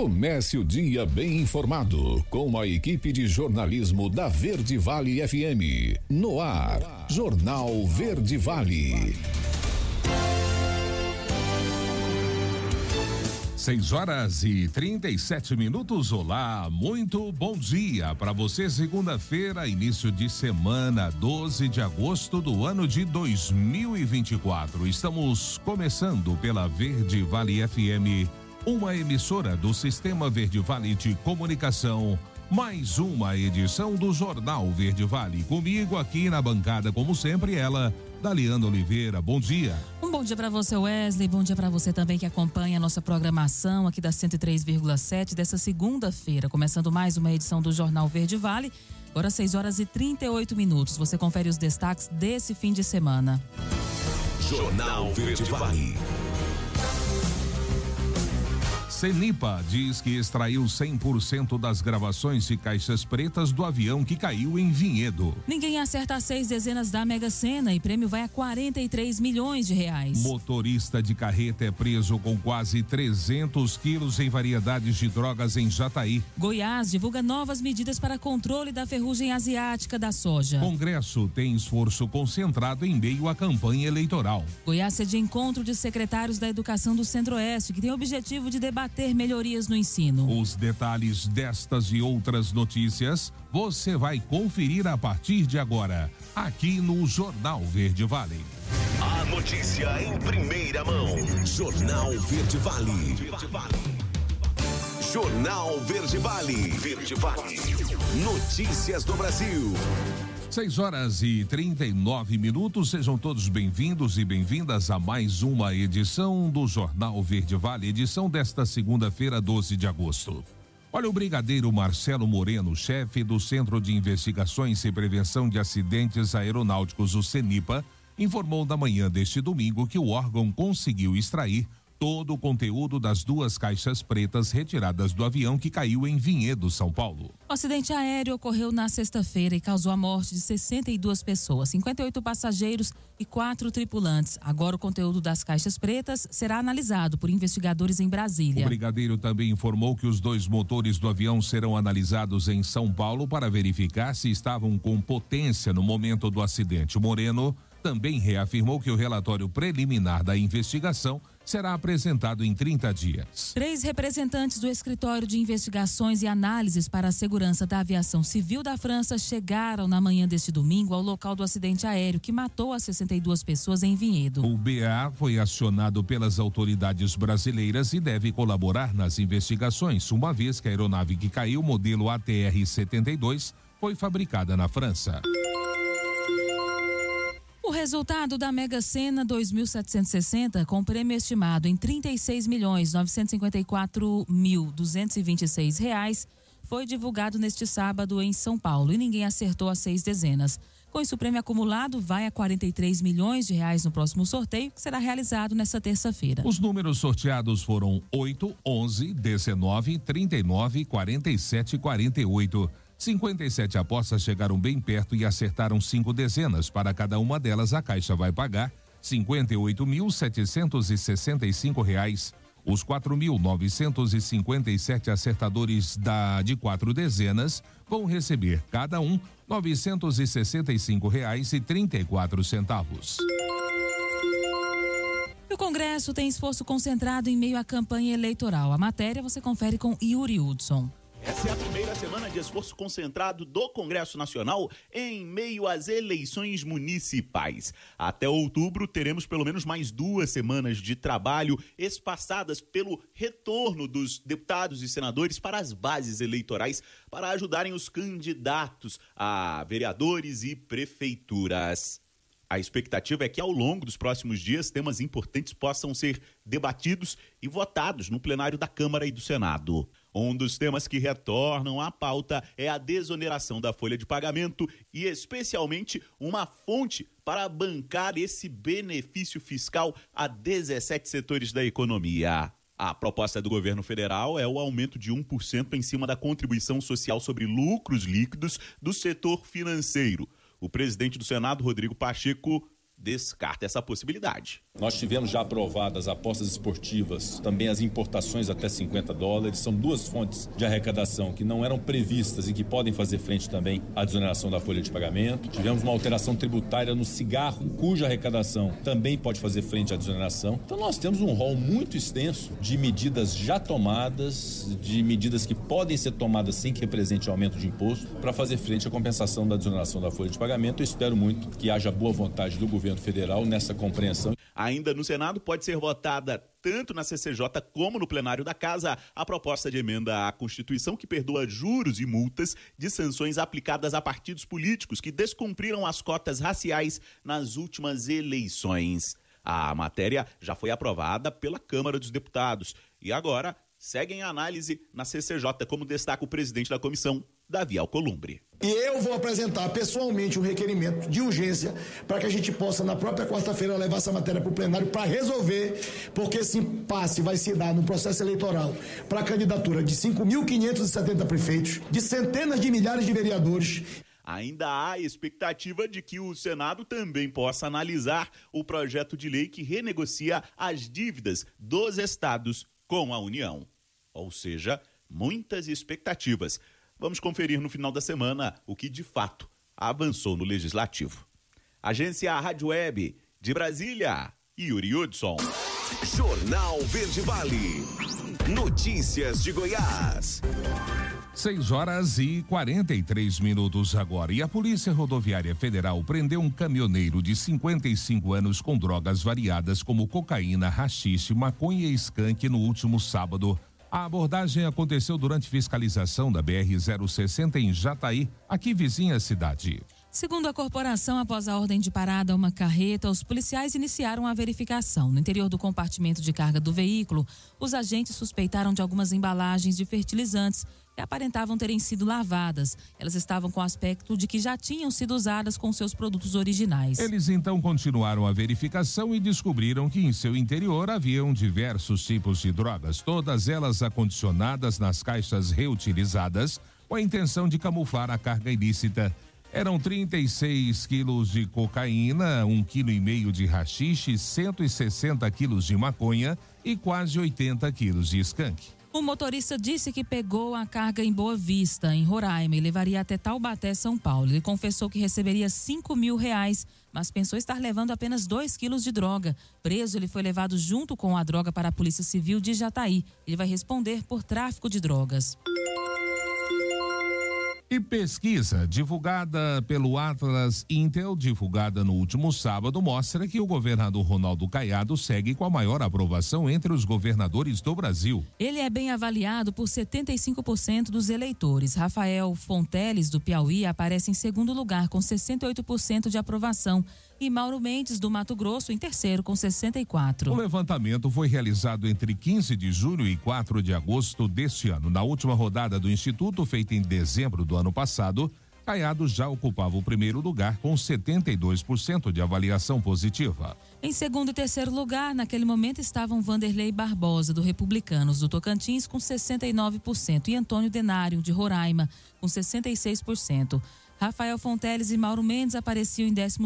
Comece o dia bem informado com a equipe de jornalismo da Verde Vale FM. No ar, Jornal Verde Vale. 6 horas e 37 minutos. Olá, muito bom dia para você. Segunda-feira, início de semana, 12 de agosto do ano de 2024. Estamos começando pela Verde Vale FM uma emissora do Sistema Verde Vale de Comunicação. Mais uma edição do Jornal Verde Vale. Comigo aqui na bancada, como sempre, ela, Daliana Oliveira. Bom dia. Um bom dia para você, Wesley. Bom dia para você também que acompanha a nossa programação aqui da 103,7 dessa segunda-feira. Começando mais uma edição do Jornal Verde Vale. Agora 6 horas e 38 minutos. Você confere os destaques desse fim de semana. Jornal Verde Vale. Senipa diz que extraiu 100% das gravações de caixas pretas do avião que caiu em Vinhedo. Ninguém acerta seis dezenas da Mega Sena e prêmio vai a 43 milhões de reais. Motorista de carreta é preso com quase 300 quilos em variedades de drogas em Jataí. Goiás divulga novas medidas para controle da ferrugem asiática da soja. Congresso tem esforço concentrado em meio à campanha eleitoral. Goiás é de encontro de secretários da Educação do Centro-Oeste, que tem o objetivo de debater ter melhorias no ensino. Os detalhes destas e outras notícias você vai conferir a partir de agora, aqui no Jornal Verde Vale. A notícia em primeira mão. Jornal Verde Vale. Verde vale. Jornal Verde Vale. Verde Vale. Notícias do Brasil. 6 horas e 39 minutos. Sejam todos bem-vindos e bem-vindas a mais uma edição do Jornal Verde Vale, edição desta segunda-feira, 12 de agosto. Olha, o brigadeiro Marcelo Moreno, chefe do Centro de Investigações e Prevenção de Acidentes Aeronáuticos, o CENIPA, informou na manhã deste domingo que o órgão conseguiu extrair todo o conteúdo das duas caixas pretas retiradas do avião que caiu em Vinhedo, São Paulo. O acidente aéreo ocorreu na sexta-feira e causou a morte de 62 pessoas, 58 passageiros e quatro tripulantes. Agora o conteúdo das caixas pretas será analisado por investigadores em Brasília. O brigadeiro também informou que os dois motores do avião serão analisados em São Paulo para verificar se estavam com potência no momento do acidente. Moreno também reafirmou que o relatório preliminar da investigação será apresentado em 30 dias. Três representantes do Escritório de Investigações e Análises para a Segurança da Aviação Civil da França chegaram na manhã deste domingo ao local do acidente aéreo que matou as 62 pessoas em Vinhedo. O BA foi acionado pelas autoridades brasileiras e deve colaborar nas investigações, uma vez que a aeronave que caiu, modelo ATR-72, foi fabricada na França. O resultado da Mega Sena 2760, com prêmio estimado em 36 milhões 954 mil 226 reais, foi divulgado neste sábado em São Paulo e ninguém acertou as seis dezenas. Com isso, o prêmio acumulado vai a 43 milhões de reais no próximo sorteio, que será realizado nesta terça-feira. Os números sorteados foram 8, 11, 19, 39, 47 e 48. 57 apostas chegaram bem perto e acertaram cinco dezenas. Para cada uma delas, a Caixa vai pagar R$ reais. Os 4.957 acertadores da, de quatro dezenas vão receber cada um R$ 965,34. O Congresso tem esforço concentrado em meio à campanha eleitoral. A matéria você confere com Yuri Hudson. Essa é a primeira semana de esforço concentrado do Congresso Nacional em meio às eleições municipais. Até outubro, teremos pelo menos mais duas semanas de trabalho, espaçadas pelo retorno dos deputados e senadores para as bases eleitorais, para ajudarem os candidatos a vereadores e prefeituras. A expectativa é que ao longo dos próximos dias temas importantes possam ser debatidos e votados no plenário da Câmara e do Senado. Um dos temas que retornam à pauta é a desoneração da folha de pagamento e, especialmente, uma fonte para bancar esse benefício fiscal a 17 setores da economia. A proposta do governo federal é o aumento de 1% em cima da contribuição social sobre lucros líquidos do setor financeiro. O presidente do Senado, Rodrigo Pacheco, descarta essa possibilidade. Nós tivemos já aprovadas apostas esportivas, também as importações até 50 dólares, são duas fontes de arrecadação que não eram previstas e que podem fazer frente também à desoneração da folha de pagamento. Tivemos uma alteração tributária no cigarro, cuja arrecadação também pode fazer frente à desoneração. Então nós temos um rol muito extenso de medidas já tomadas, de medidas que podem ser tomadas sem que represente aumento de imposto para fazer frente à compensação da desoneração da folha de pagamento. Eu espero muito que haja boa vontade do governo governo federal nessa compreensão. Ainda no Senado pode ser votada tanto na CCJ como no plenário da Casa a proposta de emenda à Constituição que perdoa juros e multas de sanções aplicadas a partidos políticos que descumpriram as cotas raciais nas últimas eleições. A matéria já foi aprovada pela Câmara dos Deputados e agora segue em análise na CCJ, como destaca o presidente da comissão, Davi Alcolumbre. E eu vou apresentar pessoalmente um requerimento de urgência para que a gente possa, na própria quarta-feira, levar essa matéria para o plenário para resolver, porque esse impasse vai se dar no processo eleitoral para a candidatura de 5.570 prefeitos, de centenas de milhares de vereadores. Ainda há expectativa de que o Senado também possa analisar o projeto de lei que renegocia as dívidas dos estados com a União. Ou seja, muitas expectativas Vamos conferir no final da semana o que de fato avançou no legislativo. Agência Rádio Web de Brasília, Yuri Hudson. Jornal Verde Vale. Notícias de Goiás. 6 horas e 43 minutos agora. E a Polícia Rodoviária Federal prendeu um caminhoneiro de 55 anos com drogas variadas como cocaína, rachixe, maconha e skunk no último sábado a abordagem aconteceu durante fiscalização da BR-060 em Jataí, aqui vizinha à cidade. Segundo a corporação, após a ordem de parada a uma carreta, os policiais iniciaram a verificação. No interior do compartimento de carga do veículo, os agentes suspeitaram de algumas embalagens de fertilizantes que aparentavam terem sido lavadas. Elas estavam com o aspecto de que já tinham sido usadas com seus produtos originais. Eles então continuaram a verificação e descobriram que em seu interior haviam diversos tipos de drogas, todas elas acondicionadas nas caixas reutilizadas com a intenção de camuflar a carga ilícita eram 36 quilos de cocaína, 1,5 kg de rachixe, 160 quilos de maconha e quase 80 quilos de skunk. O motorista disse que pegou a carga em Boa Vista, em Roraima, e levaria até Taubaté, São Paulo. Ele confessou que receberia 5 mil reais, mas pensou estar levando apenas 2 quilos de droga. Preso, ele foi levado junto com a droga para a Polícia Civil de Jataí. Ele vai responder por tráfico de drogas. E pesquisa divulgada pelo Atlas Intel, divulgada no último sábado, mostra que o governador Ronaldo Caiado segue com a maior aprovação entre os governadores do Brasil. Ele é bem avaliado por 75% dos eleitores. Rafael Fonteles, do Piauí, aparece em segundo lugar, com 68% de aprovação e Mauro Mendes, do Mato Grosso, em terceiro, com 64. O levantamento foi realizado entre 15 de julho e 4 de agosto deste ano. Na última rodada do Instituto, feita em dezembro do ano passado, Caiado já ocupava o primeiro lugar com 72% de avaliação positiva. Em segundo e terceiro lugar, naquele momento estavam Vanderlei Barbosa, do Republicanos do Tocantins, com 69%, e Antônio Denário, de Roraima, com 66%. Rafael Fonteles e Mauro Mendes apareciam em 12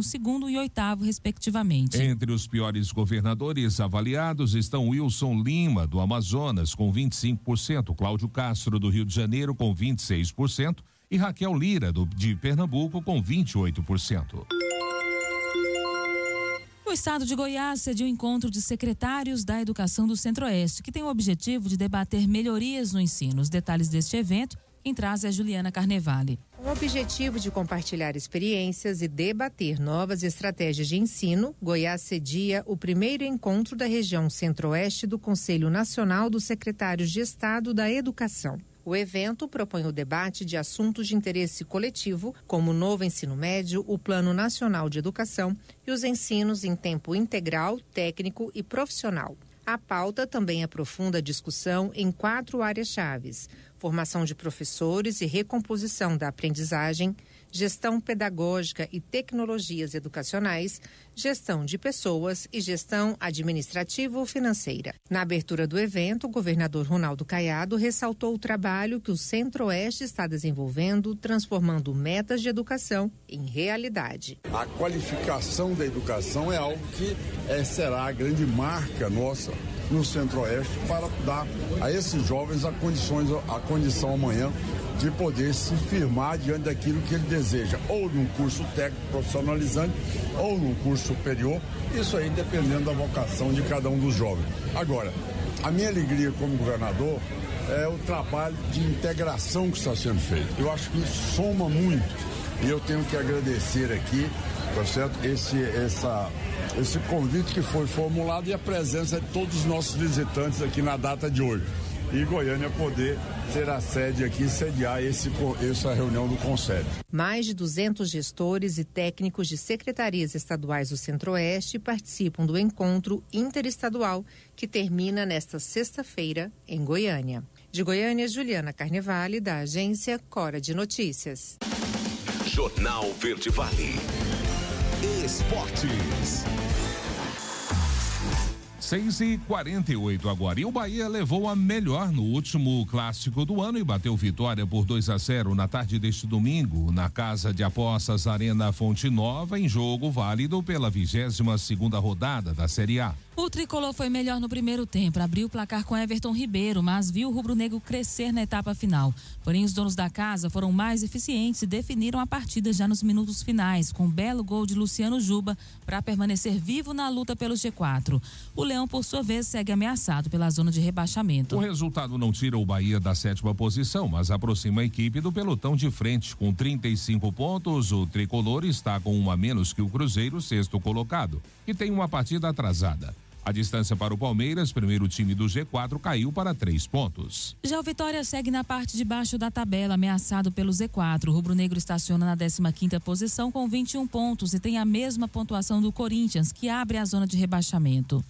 e 8 respectivamente. Entre os piores governadores avaliados estão Wilson Lima, do Amazonas, com 25%, Cláudio Castro, do Rio de Janeiro, com 26%, e Raquel Lira, do, de Pernambuco, com 28%. O estado de Goiás sediou um encontro de secretários da Educação do Centro-Oeste, que tem o objetivo de debater melhorias no ensino. Os detalhes deste evento quem traz é Juliana Carnevale. O objetivo de compartilhar experiências e debater novas estratégias de ensino, Goiás cedia o primeiro encontro da região centro-oeste do Conselho Nacional dos Secretários de Estado da Educação. O evento propõe o debate de assuntos de interesse coletivo, como o novo ensino médio, o Plano Nacional de Educação e os ensinos em tempo integral, técnico e profissional. A pauta também aprofunda a discussão em quatro áreas chave formação de professores e recomposição da aprendizagem gestão pedagógica e tecnologias educacionais, gestão de pessoas e gestão administrativo-financeira. Na abertura do evento, o governador Ronaldo Caiado ressaltou o trabalho que o Centro-Oeste está desenvolvendo, transformando metas de educação em realidade. A qualificação da educação é algo que é, será a grande marca nossa no Centro-Oeste para dar a esses jovens a, condições, a condição amanhã de poder se firmar diante daquilo que ele deseja, ou num curso técnico profissionalizante, ou num curso superior, isso aí dependendo da vocação de cada um dos jovens. Agora, a minha alegria como governador é o trabalho de integração que está sendo feito. Eu acho que isso soma muito. E eu tenho que agradecer aqui, tá certo? Esse, essa, esse convite que foi formulado e a presença de todos os nossos visitantes aqui na data de hoje e Goiânia poder ter a sede aqui sediar esse, essa reunião do Conselho. Mais de 200 gestores e técnicos de secretarias estaduais do Centro-Oeste participam do encontro interestadual que termina nesta sexta-feira em Goiânia. De Goiânia, Juliana Carnevale, da agência Cora de Notícias. Jornal Verde Vale. Esportes. 6 e 48 agora. E o Bahia levou a melhor no último clássico do ano e bateu vitória por 2 a 0 na tarde deste domingo, na Casa de Apostas Arena Fonte Nova, em jogo válido pela 22 segunda rodada da Série A. O tricolor foi melhor no primeiro tempo, abriu o placar com Everton Ribeiro, mas viu o rubro-negro crescer na etapa final. Porém, os donos da casa foram mais eficientes e definiram a partida já nos minutos finais, com um belo gol de Luciano Juba para permanecer vivo na luta pelo G4. O Leão, por sua vez, segue ameaçado pela zona de rebaixamento. O resultado não tira o Bahia da sétima posição, mas aproxima a equipe do pelotão de frente. Com 35 pontos, o tricolor está com uma menos que o Cruzeiro, sexto colocado, que tem uma partida atrasada. A distância para o Palmeiras, primeiro time do G4, caiu para três pontos. Já o Vitória segue na parte de baixo da tabela, ameaçado pelo Z4. O Rubro Negro estaciona na 15ª posição com 21 pontos e tem a mesma pontuação do Corinthians, que abre a zona de rebaixamento.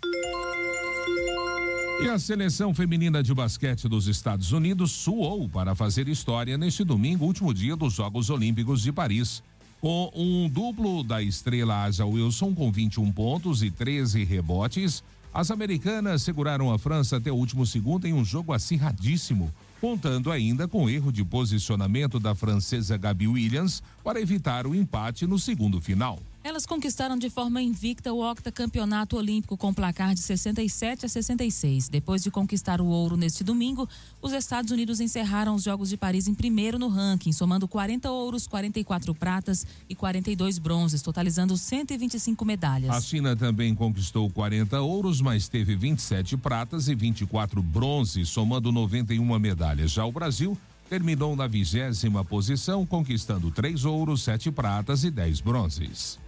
E a seleção feminina de basquete dos Estados Unidos suou para fazer história neste domingo, último dia dos Jogos Olímpicos de Paris. Com um duplo da estrela Asa Wilson com 21 pontos e 13 rebotes, as americanas seguraram a França até o último segundo em um jogo acirradíssimo, contando ainda com o erro de posicionamento da francesa Gabi Williams para evitar o empate no segundo final. Elas conquistaram de forma invicta o octacampeonato olímpico com placar de 67 a 66. Depois de conquistar o ouro neste domingo, os Estados Unidos encerraram os Jogos de Paris em primeiro no ranking, somando 40 ouros, 44 pratas e 42 bronzes, totalizando 125 medalhas. A China também conquistou 40 ouros, mas teve 27 pratas e 24 bronzes, somando 91 medalhas. Já o Brasil terminou na vigésima posição, conquistando três ouros, sete pratas e dez bronzes.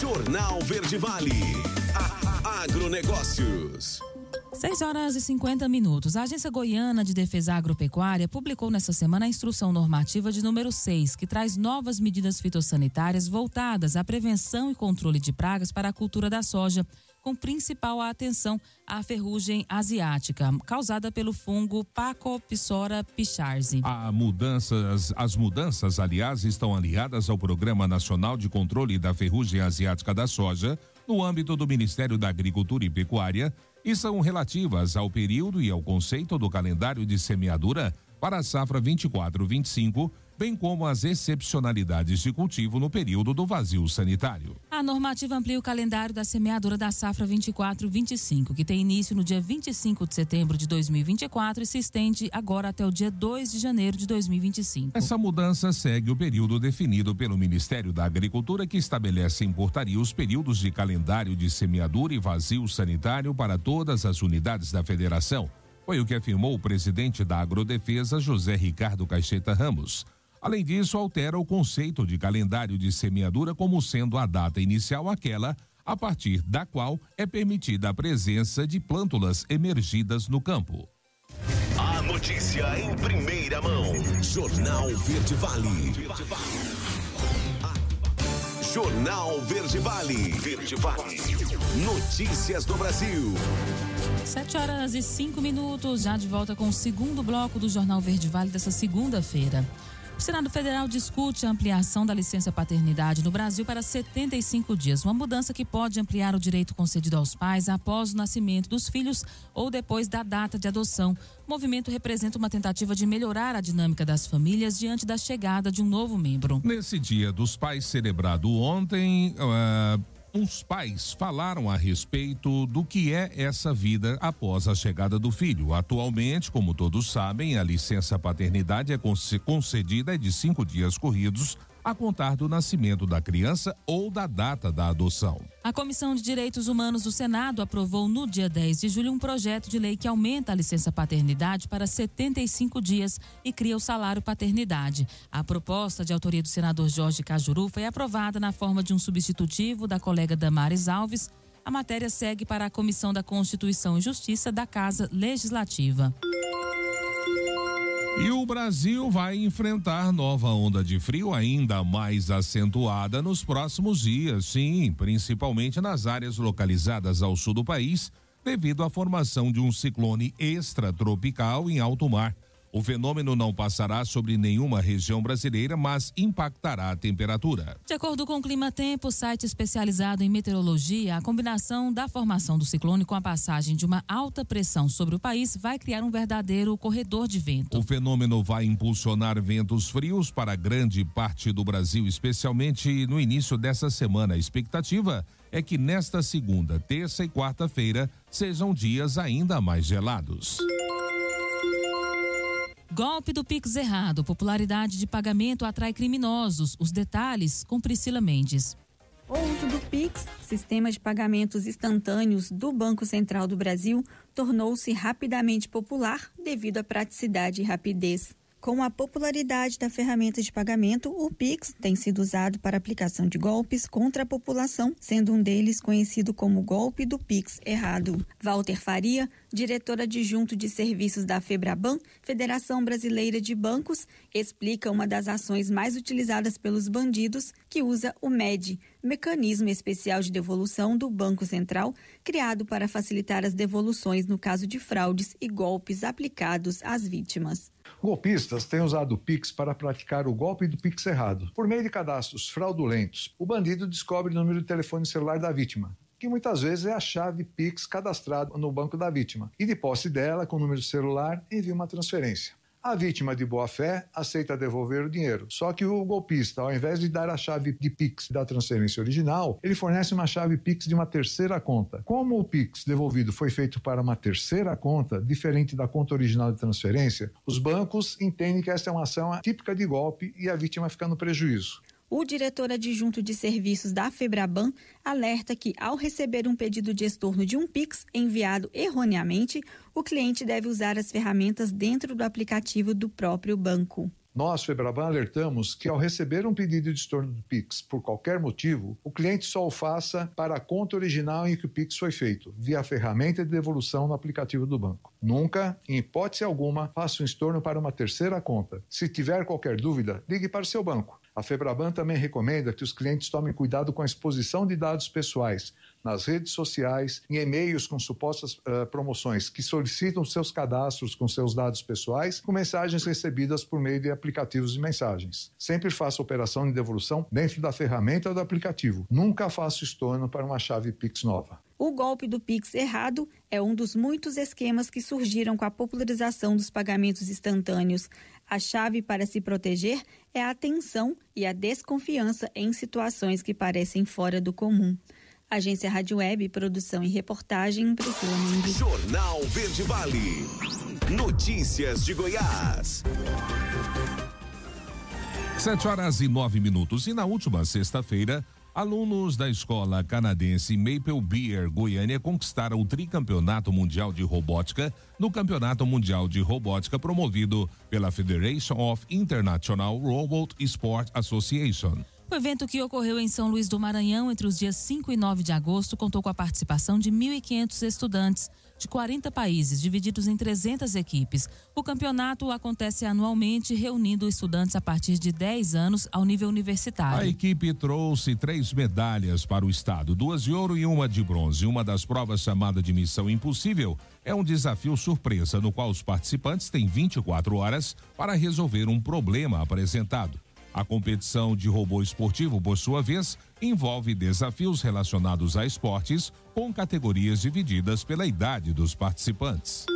Jornal Verde Vale. Agronegócios. 6 horas e 50 minutos. A Agência Goiana de Defesa Agropecuária publicou nesta semana a instrução normativa de número 6, que traz novas medidas fitossanitárias voltadas à prevenção e controle de pragas para a cultura da soja com principal atenção à ferrugem asiática, causada pelo fungo Pacopsora picharzi. A mudanças, as mudanças, aliás, estão aliadas ao Programa Nacional de Controle da Ferrugem Asiática da Soja, no âmbito do Ministério da Agricultura e Pecuária, e são relativas ao período e ao conceito do calendário de semeadura para a safra 24-25 bem como as excepcionalidades de cultivo no período do vazio sanitário. A normativa amplia o calendário da semeadura da safra 24-25, que tem início no dia 25 de setembro de 2024 e se estende agora até o dia 2 de janeiro de 2025. Essa mudança segue o período definido pelo Ministério da Agricultura, que estabelece em portaria os períodos de calendário de semeadura e vazio sanitário para todas as unidades da federação. Foi o que afirmou o presidente da Agrodefesa, José Ricardo Caixeta Ramos. Além disso, altera o conceito de calendário de semeadura como sendo a data inicial aquela a partir da qual é permitida a presença de plântulas emergidas no campo. A notícia em primeira mão. Jornal Verde Vale. Jornal Verde Vale. Verde Vale. Notícias do Brasil. Sete horas e cinco minutos, já de volta com o segundo bloco do Jornal Verde Vale dessa segunda-feira. O Senado Federal discute a ampliação da licença paternidade no Brasil para 75 dias, uma mudança que pode ampliar o direito concedido aos pais após o nascimento dos filhos ou depois da data de adoção. O movimento representa uma tentativa de melhorar a dinâmica das famílias diante da chegada de um novo membro. Nesse Dia dos Pais celebrado ontem, uh os pais falaram a respeito do que é essa vida após a chegada do filho. Atualmente, como todos sabem, a licença paternidade é concedida é de cinco dias corridos a contar do nascimento da criança ou da data da adoção. A Comissão de Direitos Humanos do Senado aprovou no dia 10 de julho um projeto de lei que aumenta a licença paternidade para 75 dias e cria o salário paternidade. A proposta de autoria do senador Jorge Cajuru foi aprovada na forma de um substitutivo da colega Damares Alves. A matéria segue para a Comissão da Constituição e Justiça da Casa Legislativa. E o Brasil vai enfrentar nova onda de frio ainda mais acentuada nos próximos dias, sim, principalmente nas áreas localizadas ao sul do país, devido à formação de um ciclone extratropical em alto mar. O fenômeno não passará sobre nenhuma região brasileira, mas impactará a temperatura. De acordo com o Clima Tempo, site especializado em meteorologia, a combinação da formação do ciclone com a passagem de uma alta pressão sobre o país vai criar um verdadeiro corredor de vento. O fenômeno vai impulsionar ventos frios para grande parte do Brasil, especialmente no início dessa semana. A expectativa é que nesta segunda, terça e quarta-feira sejam dias ainda mais gelados. Golpe do Pix errado. Popularidade de pagamento atrai criminosos. Os detalhes com Priscila Mendes. O uso do Pix, sistema de pagamentos instantâneos do Banco Central do Brasil, tornou-se rapidamente popular devido à praticidade e rapidez. Com a popularidade da ferramenta de pagamento, o Pix tem sido usado para aplicação de golpes contra a população, sendo um deles conhecido como golpe do Pix errado. Walter Faria, diretor adjunto de serviços da Febraban, Federação Brasileira de Bancos, explica uma das ações mais utilizadas pelos bandidos, que usa o MED, Mecanismo Especial de Devolução do Banco Central, criado para facilitar as devoluções no caso de fraudes e golpes aplicados às vítimas. Golpistas têm usado o Pix para praticar o golpe do Pix errado. Por meio de cadastros fraudulentos, o bandido descobre o número de telefone celular da vítima, que muitas vezes é a chave Pix cadastrada no banco da vítima, e de posse dela, com o número de celular, envia uma transferência. A vítima de boa-fé aceita devolver o dinheiro. Só que o golpista, ao invés de dar a chave de Pix da transferência original, ele fornece uma chave Pix de uma terceira conta. Como o Pix devolvido foi feito para uma terceira conta, diferente da conta original de transferência, os bancos entendem que essa é uma ação típica de golpe e a vítima fica no prejuízo. O diretor adjunto de serviços da Febraban alerta que, ao receber um pedido de estorno de um Pix enviado erroneamente, o cliente deve usar as ferramentas dentro do aplicativo do próprio banco. Nós, Febraban, alertamos que ao receber um pedido de estorno do Pix por qualquer motivo, o cliente só o faça para a conta original em que o Pix foi feito, via a ferramenta de devolução no aplicativo do banco. Nunca, em hipótese alguma, faça um estorno para uma terceira conta. Se tiver qualquer dúvida, ligue para o seu banco. A Febraban também recomenda que os clientes tomem cuidado com a exposição de dados pessoais nas redes sociais, em e-mails com supostas uh, promoções que solicitam seus cadastros com seus dados pessoais, com mensagens recebidas por meio de aplicativos de mensagens. Sempre faça operação de devolução dentro da ferramenta do aplicativo. Nunca faça estorno para uma chave Pix nova. O golpe do Pix errado é um dos muitos esquemas que surgiram com a popularização dos pagamentos instantâneos. A chave para se proteger é a atenção e a desconfiança em situações que parecem fora do comum. Agência Rádio Web, produção e reportagem, Priscila Mendes. Jornal Verde Vale. Notícias de Goiás. Sete horas e nove minutos. E na última sexta-feira, Alunos da escola canadense Maple Beer Goiânia conquistaram o tricampeonato mundial de robótica no Campeonato Mundial de Robótica promovido pela Federation of International Robot Sport Association. O evento que ocorreu em São Luís do Maranhão entre os dias 5 e 9 de agosto contou com a participação de 1.500 estudantes de 40 países, divididos em 300 equipes. O campeonato acontece anualmente, reunindo estudantes a partir de 10 anos ao nível universitário. A equipe trouxe três medalhas para o estado: duas de ouro e uma de bronze. Uma das provas, chamada de Missão Impossível, é um desafio surpresa, no qual os participantes têm 24 horas para resolver um problema apresentado. A competição de robô esportivo, por sua vez, envolve desafios relacionados a esportes, com categorias divididas pela idade dos participantes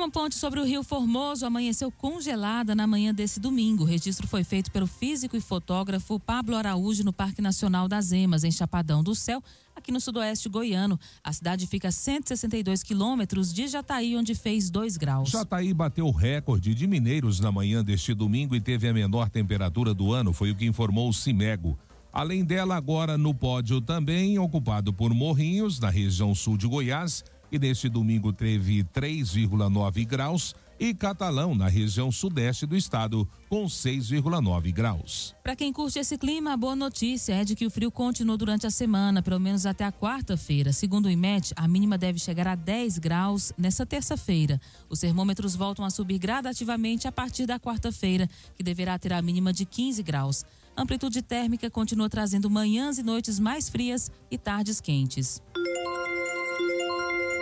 uma ponte sobre o Rio Formoso amanheceu congelada na manhã desse domingo. O registro foi feito pelo físico e fotógrafo Pablo Araújo no Parque Nacional das Emas, em Chapadão do Céu, aqui no sudoeste goiano. A cidade fica a 162 quilômetros de Jataí, onde fez 2 graus. Jataí bateu o recorde de mineiros na manhã deste domingo e teve a menor temperatura do ano, foi o que informou o Cimego. Além dela, agora no pódio também, ocupado por Morrinhos, na região sul de Goiás, e neste domingo teve 3,9 graus e Catalão, na região sudeste do estado, com 6,9 graus. Para quem curte esse clima, a boa notícia é de que o frio continua durante a semana, pelo menos até a quarta-feira. Segundo o IMET, a mínima deve chegar a 10 graus nessa terça-feira. Os termômetros voltam a subir gradativamente a partir da quarta-feira, que deverá ter a mínima de 15 graus. amplitude térmica continua trazendo manhãs e noites mais frias e tardes quentes.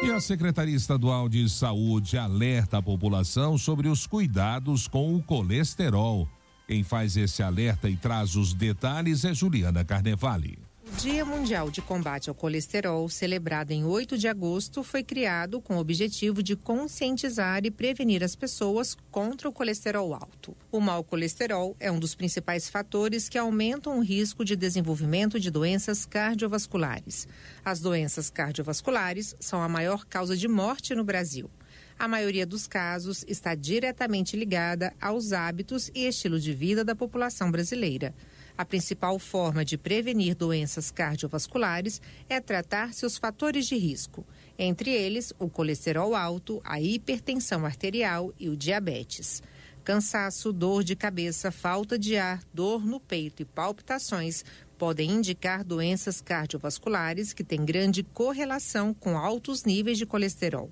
E a Secretaria Estadual de Saúde alerta a população sobre os cuidados com o colesterol. Quem faz esse alerta e traz os detalhes é Juliana Carnevale. Dia Mundial de Combate ao Colesterol, celebrado em 8 de agosto, foi criado com o objetivo de conscientizar e prevenir as pessoas contra o colesterol alto. O mau colesterol é um dos principais fatores que aumentam o risco de desenvolvimento de doenças cardiovasculares. As doenças cardiovasculares são a maior causa de morte no Brasil. A maioria dos casos está diretamente ligada aos hábitos e estilo de vida da população brasileira. A principal forma de prevenir doenças cardiovasculares é tratar seus fatores de risco, entre eles o colesterol alto, a hipertensão arterial e o diabetes. Cansaço, dor de cabeça, falta de ar, dor no peito e palpitações podem indicar doenças cardiovasculares que têm grande correlação com altos níveis de colesterol.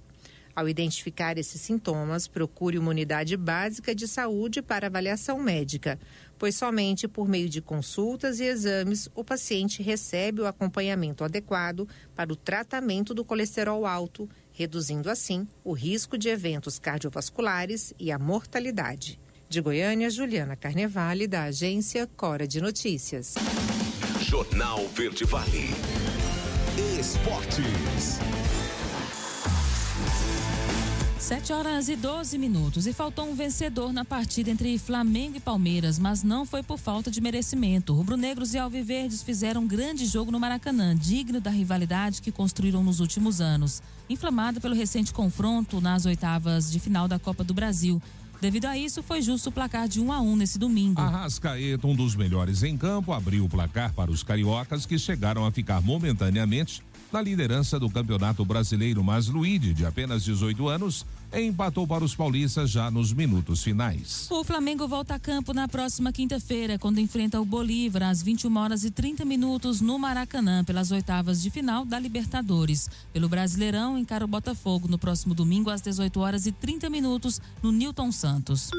Ao identificar esses sintomas, procure uma unidade básica de saúde para avaliação médica pois somente por meio de consultas e exames o paciente recebe o acompanhamento adequado para o tratamento do colesterol alto, reduzindo assim o risco de eventos cardiovasculares e a mortalidade. De Goiânia, Juliana Carnevale, da agência Cora de Notícias. Jornal Verde Vale. Esportes. 7 horas e 12 minutos e faltou um vencedor na partida entre Flamengo e Palmeiras, mas não foi por falta de merecimento. Rubro-negros e alviverdes fizeram um grande jogo no Maracanã, digno da rivalidade que construíram nos últimos anos, inflamada pelo recente confronto nas oitavas de final da Copa do Brasil. Devido a isso, foi justo o placar de 1 um a 1 um nesse domingo. Arrascaeta, um dos melhores em campo, abriu o placar para os cariocas que chegaram a ficar momentaneamente na liderança do Campeonato Brasileiro, mas Luíde, de apenas 18 anos, empatou para os paulistas já nos minutos finais. O Flamengo volta a campo na próxima quinta-feira, quando enfrenta o Bolívar às 21 horas e 30 minutos no Maracanã pelas oitavas de final da Libertadores. Pelo Brasileirão, encara o Botafogo no próximo domingo às 18 horas e 30 minutos no Newton Santos.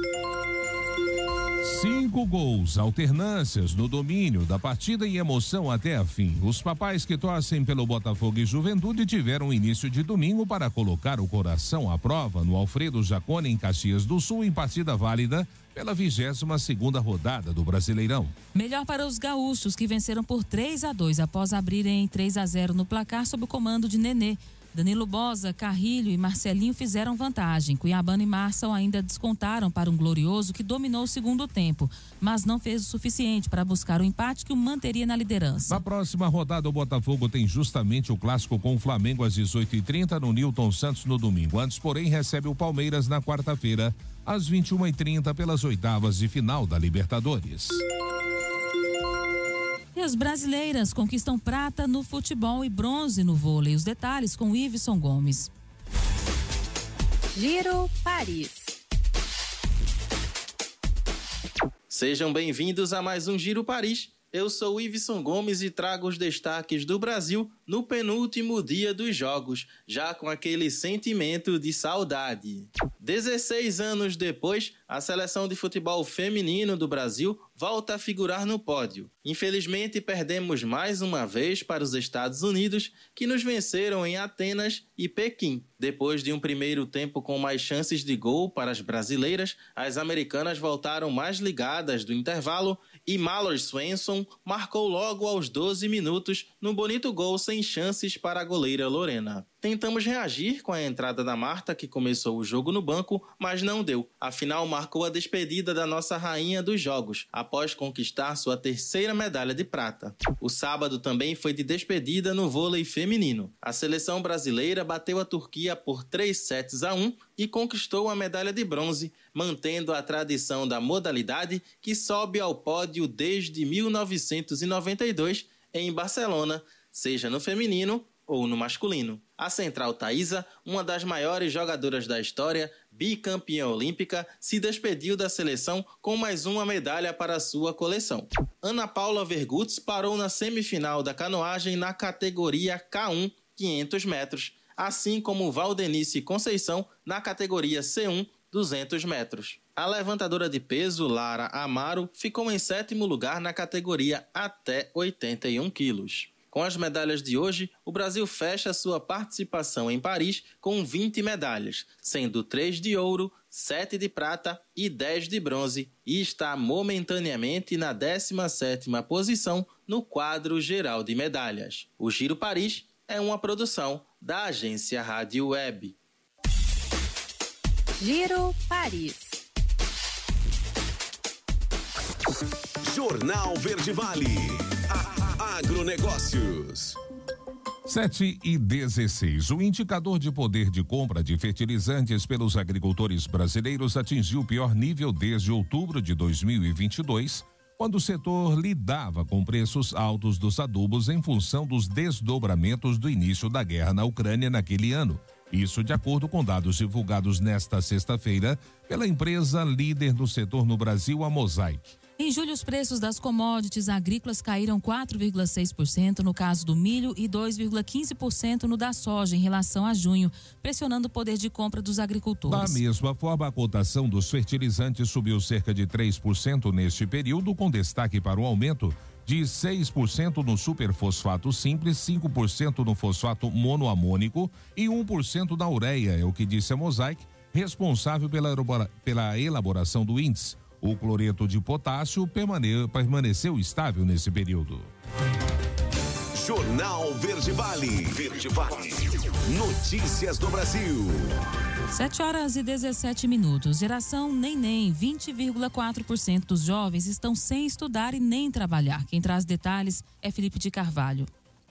Cinco gols, alternâncias no domínio da partida e emoção até a fim. Os papais que torcem pelo Botafogo e Juventude tiveram início de domingo para colocar o coração à prova no Alfredo Jacone em Caxias do Sul em partida válida pela 22 segunda rodada do Brasileirão. Melhor para os gaúchos que venceram por 3 a 2 após abrirem 3 a 0 no placar sob o comando de Nenê. Danilo Bosa, Carrilho e Marcelinho fizeram vantagem. Cuiabano e Marçal ainda descontaram para um glorioso que dominou o segundo tempo, mas não fez o suficiente para buscar o empate que o manteria na liderança. Na próxima rodada, o Botafogo tem justamente o clássico com o Flamengo às 18h30 no Nilton Santos no domingo. Antes, porém, recebe o Palmeiras na quarta-feira às 21h30 pelas oitavas de final da Libertadores brasileiras conquistam prata no futebol e bronze no vôlei. Os detalhes com Iveson Gomes. Giro Paris. Sejam bem-vindos a mais um Giro Paris eu sou o Iveson Gomes e trago os destaques do Brasil no penúltimo dia dos Jogos, já com aquele sentimento de saudade. 16 anos depois, a seleção de futebol feminino do Brasil volta a figurar no pódio. Infelizmente, perdemos mais uma vez para os Estados Unidos, que nos venceram em Atenas e Pequim. Depois de um primeiro tempo com mais chances de gol para as brasileiras, as americanas voltaram mais ligadas do intervalo e Mallory Swenson marcou logo aos 12 minutos num bonito gol sem chances para a goleira Lorena. Tentamos reagir com a entrada da Marta, que começou o jogo no banco, mas não deu. Afinal, marcou a despedida da nossa rainha dos jogos, após conquistar sua terceira medalha de prata. O sábado também foi de despedida no vôlei feminino. A seleção brasileira bateu a Turquia por 3 sets a 1 e conquistou a medalha de bronze, mantendo a tradição da modalidade que sobe ao pódio desde 1992 em Barcelona, seja no feminino ou no masculino. A central Thaisa, uma das maiores jogadoras da história, bicampeã olímpica, se despediu da seleção com mais uma medalha para sua coleção. Ana Paula Verguts parou na semifinal da canoagem na categoria K1 500 metros, assim como Valdenice Conceição na categoria C1 200 metros. A levantadora de peso Lara Amaro ficou em sétimo lugar na categoria até 81 quilos. Com as medalhas de hoje, o Brasil fecha sua participação em Paris com 20 medalhas, sendo 3 de ouro, 7 de prata e 10 de bronze, e está momentaneamente na 17ª posição no quadro geral de medalhas. O Giro Paris é uma produção da agência Rádio Web. Giro Paris. Jornal Verde Vale. Agronegócios. 7 e 16. O indicador de poder de compra de fertilizantes pelos agricultores brasileiros atingiu o pior nível desde outubro de 2022, quando o setor lidava com preços altos dos adubos em função dos desdobramentos do início da guerra na Ucrânia naquele ano. Isso de acordo com dados divulgados nesta sexta-feira pela empresa líder do setor no Brasil, a Mosaic. Em julho, os preços das commodities agrícolas caíram 4,6% no caso do milho e 2,15% no da soja em relação a junho, pressionando o poder de compra dos agricultores. Da mesma forma, a cotação dos fertilizantes subiu cerca de 3% neste período, com destaque para o aumento de 6% no superfosfato simples, 5% no fosfato monoamônico e 1% na ureia, é o que disse a Mosaic, responsável pela, pela elaboração do índice. O cloreto de potássio permane permaneceu estável nesse período. Jornal Verde Vale. Verde Vale. Notícias do Brasil. 7 horas e 17 minutos. Geração Neném. 20,4% dos jovens estão sem estudar e nem trabalhar. Quem traz detalhes é Felipe de Carvalho.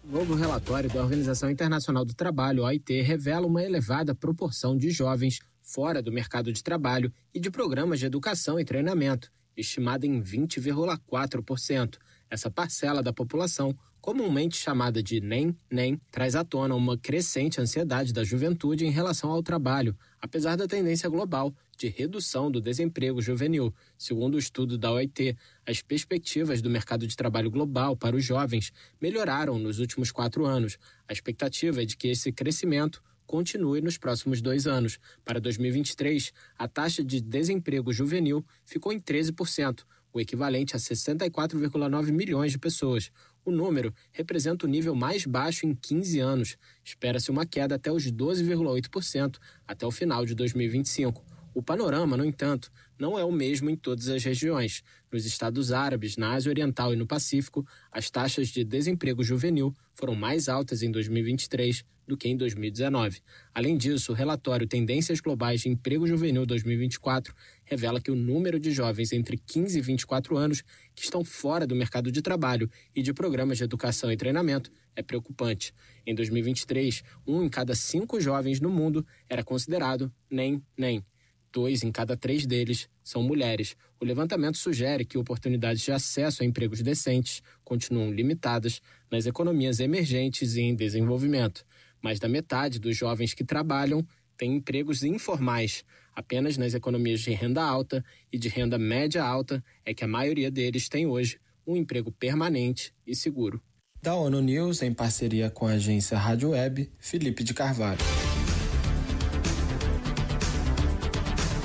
O novo relatório da Organização Internacional do Trabalho, OIT, revela uma elevada proporção de jovens fora do mercado de trabalho e de programas de educação e treinamento, estimada em 20,4%. Essa parcela da população, comumente chamada de NEM, NEM, traz à tona uma crescente ansiedade da juventude em relação ao trabalho, apesar da tendência global de redução do desemprego juvenil. Segundo o estudo da OIT, as perspectivas do mercado de trabalho global para os jovens melhoraram nos últimos quatro anos. A expectativa é de que esse crescimento continue nos próximos dois anos. Para 2023, a taxa de desemprego juvenil ficou em 13%, o equivalente a 64,9 milhões de pessoas. O número representa o nível mais baixo em 15 anos. Espera-se uma queda até os 12,8% até o final de 2025. O panorama, no entanto, não é o mesmo em todas as regiões. Nos Estados Árabes, na Ásia Oriental e no Pacífico, as taxas de desemprego juvenil foram mais altas em 2023 do que em 2019. Além disso, o relatório Tendências Globais de Emprego Juvenil 2024 revela que o número de jovens entre 15 e 24 anos que estão fora do mercado de trabalho e de programas de educação e treinamento é preocupante. Em 2023, um em cada cinco jovens no mundo era considerado nem nem dois em cada três deles são mulheres. O levantamento sugere que oportunidades de acesso a empregos decentes continuam limitadas nas economias emergentes e em desenvolvimento. Mais da metade dos jovens que trabalham tem empregos informais. Apenas nas economias de renda alta e de renda média alta é que a maioria deles tem hoje um emprego permanente e seguro. Da ONU News, em parceria com a agência Rádio Web, Felipe de Carvalho.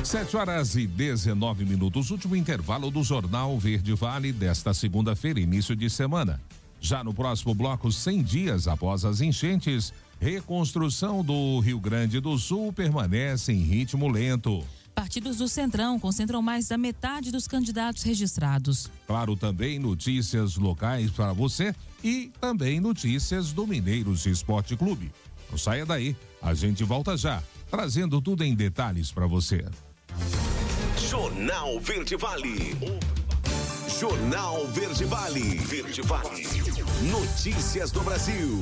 7 horas e 19 minutos, último intervalo do Jornal Verde Vale desta segunda-feira, início de semana. Já no próximo bloco, 100 dias após as enchentes, Reconstrução do Rio Grande do Sul permanece em ritmo lento. Partidos do Centrão concentram mais da metade dos candidatos registrados. Claro, também notícias locais para você e também notícias do Mineiros Esporte Clube. Não saia daí, a gente volta já, trazendo tudo em detalhes para você. Jornal Verde Vale. Jornal Verde Vale. Verde Vale. Notícias do Brasil.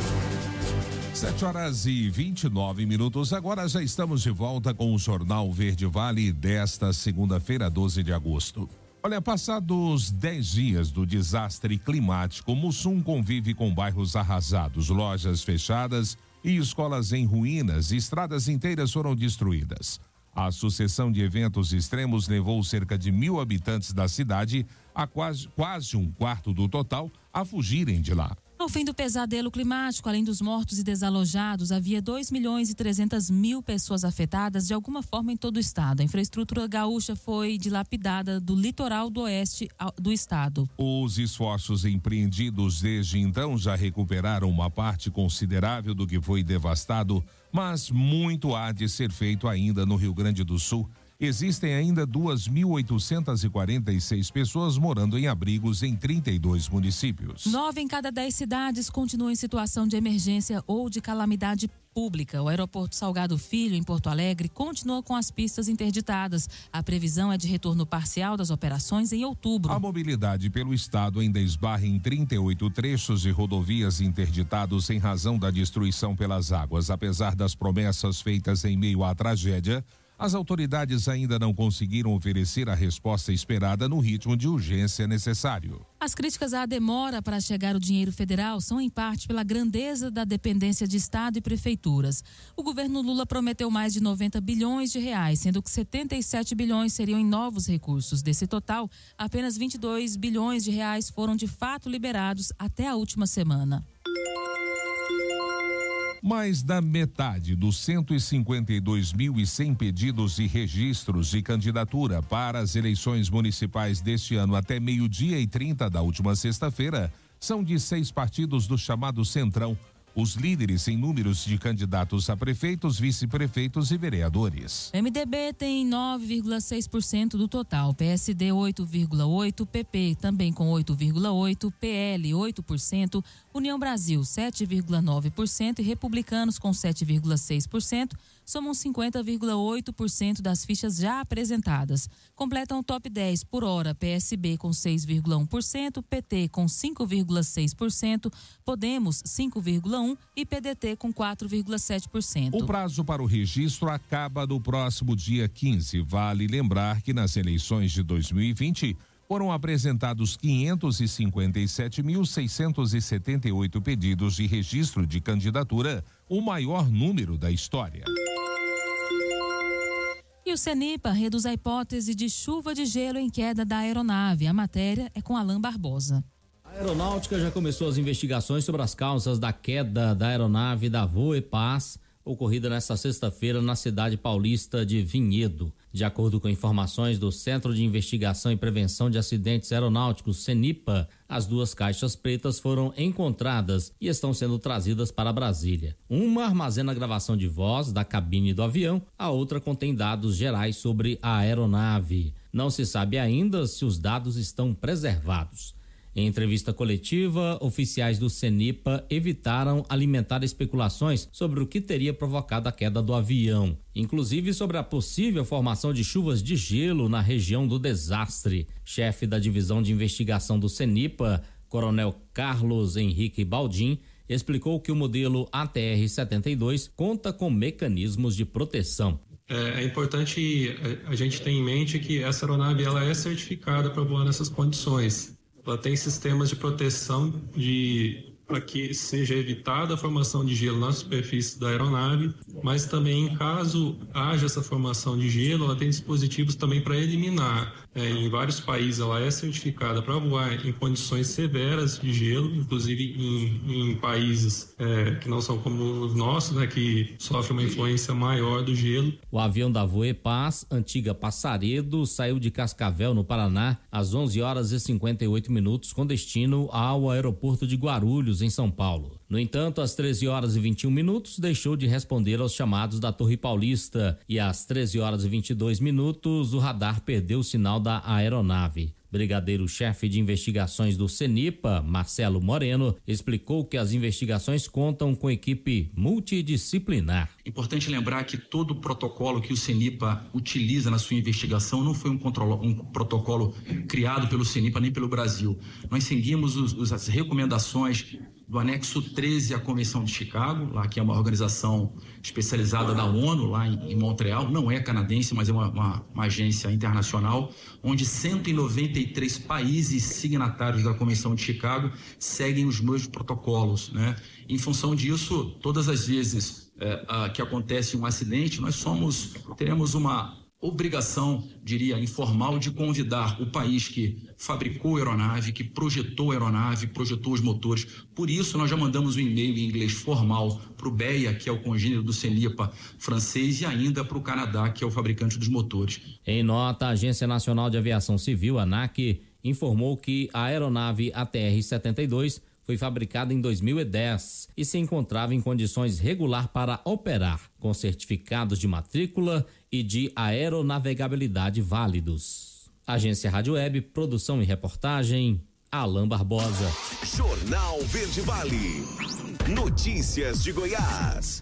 7 horas e 29 minutos. Agora já estamos de volta com o Jornal Verde Vale desta segunda-feira, 12 de agosto. Olha, passados 10 dias do desastre climático, Mussum convive com bairros arrasados, lojas fechadas e escolas em ruínas, estradas inteiras foram destruídas. A sucessão de eventos extremos levou cerca de mil habitantes da cidade, a quase, quase um quarto do total, a fugirem de lá. Ao fim do pesadelo climático, além dos mortos e desalojados, havia 2 milhões e 300 mil pessoas afetadas de alguma forma em todo o estado. A infraestrutura gaúcha foi dilapidada do litoral do oeste do estado. Os esforços empreendidos desde então já recuperaram uma parte considerável do que foi devastado, mas muito há de ser feito ainda no Rio Grande do Sul Existem ainda 2.846 pessoas morando em abrigos em 32 municípios. Nove em cada dez cidades continuam em situação de emergência ou de calamidade pública. O aeroporto Salgado Filho, em Porto Alegre, continua com as pistas interditadas. A previsão é de retorno parcial das operações em outubro. A mobilidade pelo estado ainda esbarra em 38 trechos de rodovias interditados em razão da destruição pelas águas. Apesar das promessas feitas em meio à tragédia, as autoridades ainda não conseguiram oferecer a resposta esperada no ritmo de urgência necessário. As críticas à demora para chegar o dinheiro federal são em parte pela grandeza da dependência de Estado e prefeituras. O governo Lula prometeu mais de 90 bilhões de reais, sendo que 77 bilhões seriam em novos recursos. Desse total, apenas 22 bilhões de reais foram de fato liberados até a última semana. Mais da metade dos 152.100 pedidos e registros de candidatura para as eleições municipais deste ano até meio-dia e 30 da última sexta-feira são de seis partidos do chamado Centrão os líderes em números de candidatos a prefeitos, vice-prefeitos e vereadores. MDB tem 9,6% do total, PSD 8,8%, PP também com 8,8%, PL 8%, União Brasil 7,9% e Republicanos com 7,6% somam 50,8% das fichas já apresentadas. Completam o top 10 por hora PSB com 6,1%, PT com 5,6%, Podemos 5,1% e PDT com 4,7%. O prazo para o registro acaba no próximo dia 15. Vale lembrar que nas eleições de 2020 foram apresentados 557.678 pedidos de registro de candidatura o maior número da história. E o CENIPA reduz a hipótese de chuva de gelo em queda da aeronave. A matéria é com Alain Barbosa. A aeronáutica já começou as investigações sobre as causas da queda da aeronave da Voe Paz, ocorrida nesta sexta-feira na cidade paulista de Vinhedo. De acordo com informações do Centro de Investigação e Prevenção de Acidentes Aeronáuticos, CENIPA, as duas caixas pretas foram encontradas e estão sendo trazidas para Brasília. Uma armazena a gravação de voz da cabine do avião, a outra contém dados gerais sobre a aeronave. Não se sabe ainda se os dados estão preservados. Em entrevista coletiva, oficiais do CENIPA evitaram alimentar especulações sobre o que teria provocado a queda do avião, inclusive sobre a possível formação de chuvas de gelo na região do desastre. Chefe da divisão de investigação do CENIPA, Coronel Carlos Henrique Baldim, explicou que o modelo ATR-72 conta com mecanismos de proteção. É, é, importante a gente ter em mente que essa aeronave ela é certificada para voar nessas condições. Ela tem sistemas de proteção de para que seja evitada a formação de gelo na superfície da aeronave, mas também, caso haja essa formação de gelo, ela tem dispositivos também para eliminar. É, em vários países ela é certificada para voar em condições severas de gelo, inclusive em, em países é, que não são como os nossos, né, que sofrem uma influência maior do gelo. O avião da Voe Paz, antiga Passaredo, saiu de Cascavel, no Paraná, às 11 horas e 58 minutos, com destino ao aeroporto de Guarulhos em São Paulo. No entanto, às 13 horas e 21 minutos, deixou de responder aos chamados da Torre Paulista e às 13 horas e 22 minutos, o radar perdeu o sinal da aeronave brigadeiro-chefe de investigações do CENIPA, Marcelo Moreno, explicou que as investigações contam com equipe multidisciplinar. Importante lembrar que todo o protocolo que o CENIPA utiliza na sua investigação não foi um, controlo, um protocolo criado pelo CENIPA nem pelo Brasil. Nós seguimos os, as recomendações do anexo 13 à Convenção de Chicago, lá que é uma organização especializada da ONU, lá em, em Montreal, não é canadense, mas é uma, uma, uma agência internacional, onde 193 países signatários da Convenção de Chicago seguem os mesmos protocolos. Né? Em função disso, todas as vezes eh, ah, que acontece um acidente, nós somos teremos uma obrigação, diria, informal de convidar o país que fabricou a aeronave, que projetou a aeronave, projetou os motores. Por isso, nós já mandamos um e-mail em inglês formal para o BEIA, que é o congênero do CENIPA francês, e ainda para o Canadá, que é o fabricante dos motores. Em nota, a Agência Nacional de Aviação Civil, ANAC, informou que a aeronave ATR-72 foi fabricada em 2010 e se encontrava em condições regular para operar, com certificados de matrícula e de aeronavegabilidade válidos. Agência Rádio Web, produção e reportagem, Alain Barbosa. Jornal Verde Vale. Notícias de Goiás.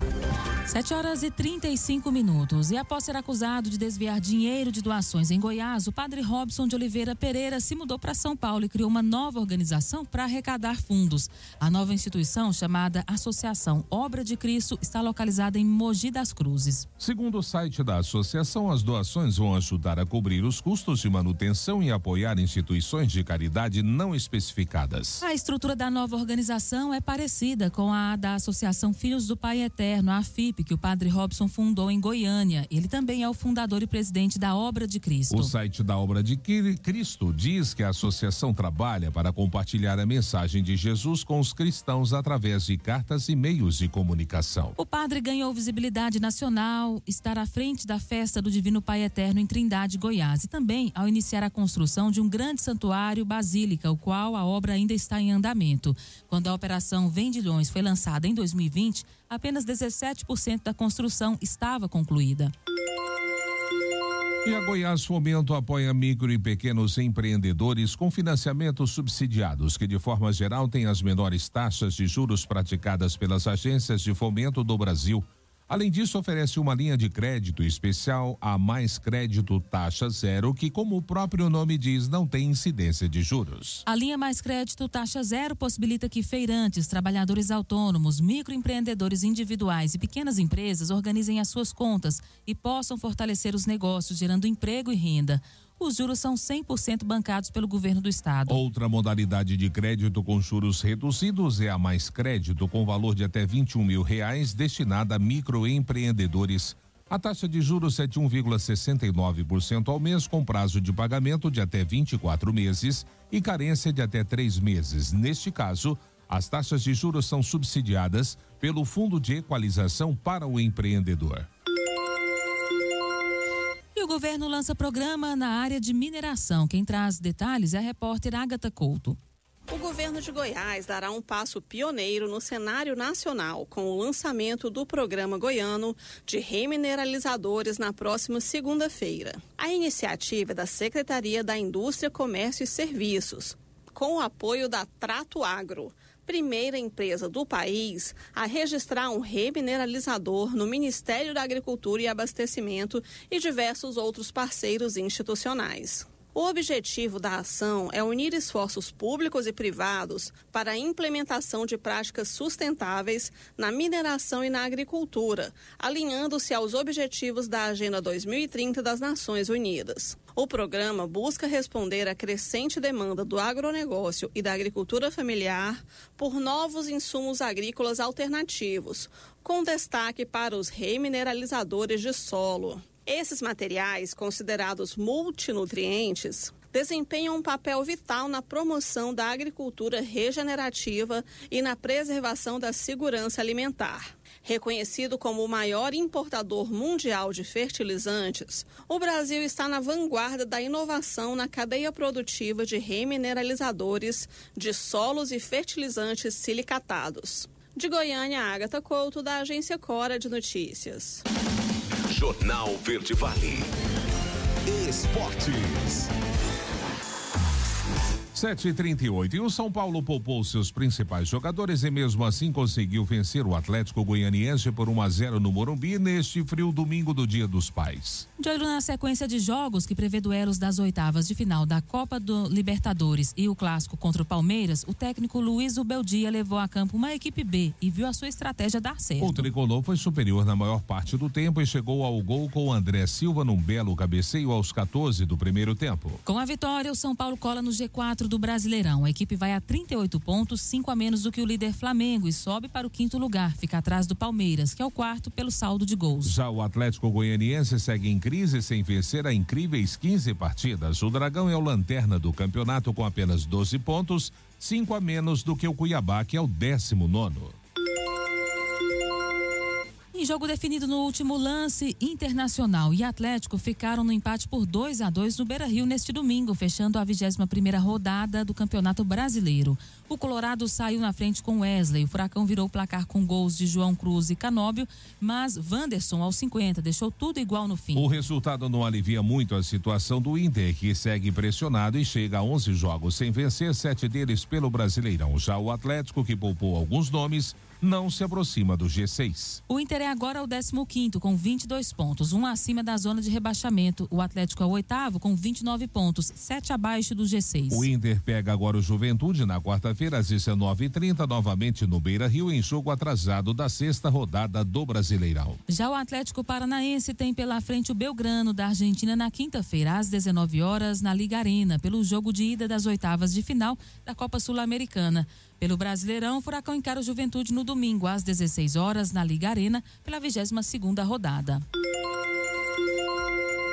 7 horas e 35 minutos. E após ser acusado de desviar dinheiro de doações em Goiás, o padre Robson de Oliveira Pereira se mudou para São Paulo e criou uma nova organização para arrecadar fundos. A nova instituição, chamada Associação Obra de Cristo, está localizada em Mogi das Cruzes. Segundo o site da associação, as doações vão ajudar a cobrir os custos de manutenção e apoiar instituições de caridade não especificadas. A estrutura da nova organização é parecida com a da Associação Filhos do Pai Eterno, a FIP, que o padre Robson fundou em Goiânia. Ele também é o fundador e presidente da Obra de Cristo. O site da Obra de Cristo diz que a associação trabalha para compartilhar a mensagem de Jesus com os cristãos através de cartas e meios de comunicação. O padre ganhou visibilidade nacional, estar à frente da festa do Divino Pai Eterno em Trindade, Goiás, e também ao iniciar a construção de um grande santuário basílica, o qual a obra ainda está em andamento. Quando a Operação Vendilhões foi lançada em 2020, apenas 17% da construção estava concluída. E a Goiás Fomento apoia micro e pequenos empreendedores com financiamentos subsidiados, que de forma geral têm as menores taxas de juros praticadas pelas agências de fomento do Brasil. Além disso, oferece uma linha de crédito especial a mais crédito taxa zero, que, como o próprio nome diz, não tem incidência de juros. A linha mais crédito taxa zero possibilita que feirantes, trabalhadores autônomos, microempreendedores individuais e pequenas empresas organizem as suas contas e possam fortalecer os negócios, gerando emprego e renda os juros são 100% bancados pelo governo do estado. Outra modalidade de crédito com juros reduzidos é a Mais Crédito, com valor de até 21 mil reais, destinada a microempreendedores. A taxa de juros é de 1,69% ao mês, com prazo de pagamento de até 24 meses e carência de até três meses. Neste caso, as taxas de juros são subsidiadas pelo Fundo de Equalização para o Empreendedor. E o governo lança programa na área de mineração. Quem traz detalhes é a repórter Agatha Couto. O governo de Goiás dará um passo pioneiro no cenário nacional com o lançamento do programa goiano de remineralizadores na próxima segunda-feira. A iniciativa é da Secretaria da Indústria, Comércio e Serviços, com o apoio da Trato Agro, primeira empresa do país a registrar um remineralizador no Ministério da Agricultura e Abastecimento e diversos outros parceiros institucionais. O objetivo da ação é unir esforços públicos e privados para a implementação de práticas sustentáveis na mineração e na agricultura, alinhando-se aos objetivos da Agenda 2030 das Nações Unidas. O programa busca responder à crescente demanda do agronegócio e da agricultura familiar por novos insumos agrícolas alternativos, com destaque para os remineralizadores de solo. Esses materiais, considerados multinutrientes, desempenham um papel vital na promoção da agricultura regenerativa e na preservação da segurança alimentar. Reconhecido como o maior importador mundial de fertilizantes, o Brasil está na vanguarda da inovação na cadeia produtiva de remineralizadores de solos e fertilizantes silicatados. De Goiânia, Agatha Couto, da agência Cora de Notícias. Jornal Verde Vale. Esportes. 38 e o São Paulo poupou seus principais jogadores e mesmo assim conseguiu vencer o Atlético Goianiense por 1 a 0 no Morumbi neste frio domingo do Dia dos Pais. De olho na sequência de jogos que prevê duelos das oitavas de final da Copa do Libertadores e o clássico contra o Palmeiras, o técnico Luiz Ubeldia levou a campo uma equipe B e viu a sua estratégia dar certo. O tricolor foi superior na maior parte do tempo e chegou ao gol com André Silva num belo cabeceio aos 14 do primeiro tempo. Com a vitória, o São Paulo cola no G4 do Brasileirão. A equipe vai a 38 pontos, 5 a menos do que o líder Flamengo e sobe para o quinto lugar. Fica atrás do Palmeiras, que é o quarto pelo saldo de gols. Já o Atlético Goianiense segue em crise sem vencer a incríveis 15 partidas. O Dragão é o lanterna do campeonato com apenas 12 pontos, 5 a menos do que o Cuiabá, que é o décimo nono. Em jogo definido no último lance, Internacional e Atlético ficaram no empate por 2 a 2 no Beira-Rio neste domingo, fechando a 21ª rodada do Campeonato Brasileiro. O Colorado saiu na frente com Wesley. O Furacão virou o placar com gols de João Cruz e Canóbio, mas Wanderson, aos 50, deixou tudo igual no fim. O resultado não alivia muito a situação do Inter, que segue pressionado e chega a 11 jogos sem vencer, sete deles pelo Brasileirão. Já o Atlético, que poupou alguns nomes, não se aproxima do G6. O Inter é agora o 15 com 22 pontos, um acima da zona de rebaixamento. O Atlético é o oitavo com 29 pontos, sete abaixo do G6. O Inter pega agora o Juventude na quarta-feira às 19:30 novamente no Beira-Rio em jogo atrasado da sexta rodada do Brasileirão. Já o Atlético Paranaense tem pela frente o Belgrano da Argentina na quinta-feira às 19 horas na Liga Arena pelo jogo de ida das oitavas de final da Copa Sul-Americana. Pelo Brasileirão, o Furacão encara o Juventude no domingo às 16 horas na Liga Arena pela 22 rodada.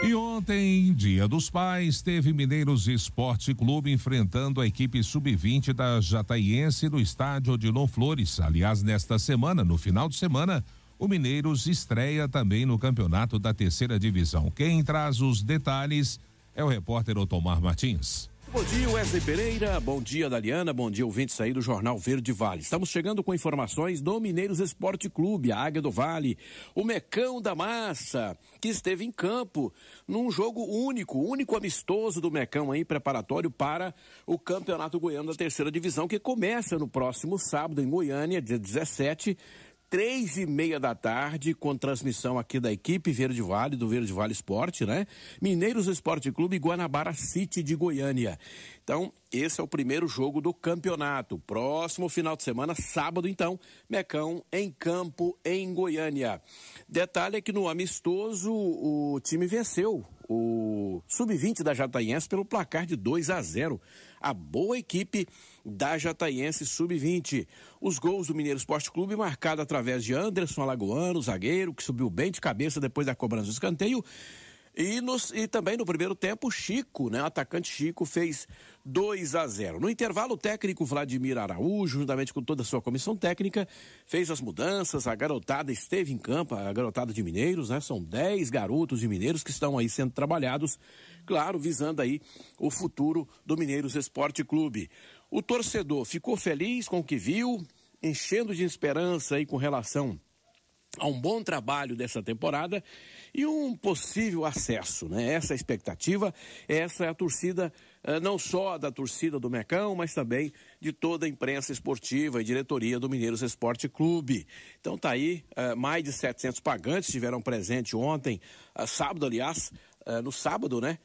E ontem, Dia dos Pais, teve Mineiros Esporte Clube enfrentando a equipe sub-20 da Jataiense no estádio Odilon Flores. Aliás, nesta semana, no final de semana, o Mineiros estreia também no campeonato da terceira divisão. Quem traz os detalhes é o repórter Otomar Martins. Bom dia, Wesley Pereira. Bom dia, Daliana. Bom dia, ouvintes aí do Jornal Verde Vale. Estamos chegando com informações do Mineiros Esporte Clube, a Águia do Vale, o Mecão da Massa, que esteve em campo num jogo único, único amistoso do Mecão aí, preparatório para o Campeonato Goiano da Terceira Divisão, que começa no próximo sábado em Goiânia, dia 17, três e meia da tarde, com transmissão aqui da equipe Verde Vale, do Verde Vale Esporte, né? Mineiros Esporte Clube Guanabara City de Goiânia. Então, esse é o primeiro jogo do campeonato. Próximo final de semana, sábado, então, Mecão em campo em Goiânia. Detalhe é que no amistoso o time venceu o sub-20 da Jataiense pelo placar de 2 a 0 a boa equipe da Jataiense Sub-20. Os gols do Mineiro Esporte Clube marcados através de Anderson Alagoano, zagueiro, que subiu bem de cabeça depois da cobrança do escanteio, e, nos, e também no primeiro tempo, Chico, né? O atacante Chico fez 2 a 0. No intervalo, o técnico Vladimir Araújo, juntamente com toda a sua comissão técnica, fez as mudanças. A garotada esteve em campo, a garotada de Mineiros, né? São 10 garotos de Mineiros que estão aí sendo trabalhados, claro, visando aí o futuro do Mineiros Esporte Clube. O torcedor ficou feliz com o que viu, enchendo de esperança aí com relação a um bom trabalho dessa temporada e um possível acesso, né? Essa é a expectativa, essa é a torcida, eh, não só da torcida do Mecão, mas também de toda a imprensa esportiva e diretoria do Mineiros Esporte Clube. Então tá aí, eh, mais de 700 pagantes estiveram presentes ontem, eh, sábado, aliás, no sábado, né?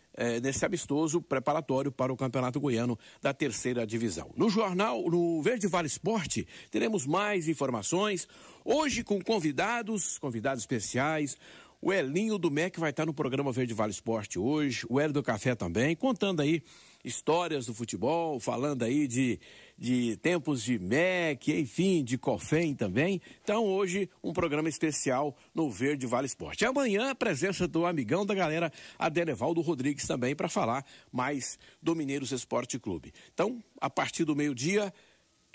nesse amistoso preparatório para o Campeonato Goiano da terceira divisão. No jornal, no Verde Vale Esporte, teremos mais informações. Hoje com convidados, convidados especiais. O Elinho do MEC vai estar no programa Verde Vale Esporte hoje, o Hélio do Café também, contando aí histórias do futebol, falando aí de, de tempos de MEC, enfim, de COFEM também. Então hoje um programa especial no Verde Vale Esporte. E amanhã a presença do amigão da galera, Adenevaldo Rodrigues também, para falar mais do Mineiros Esporte Clube. Então, a partir do meio-dia,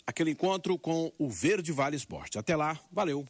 aquele encontro com o Verde Vale Esporte. Até lá, valeu!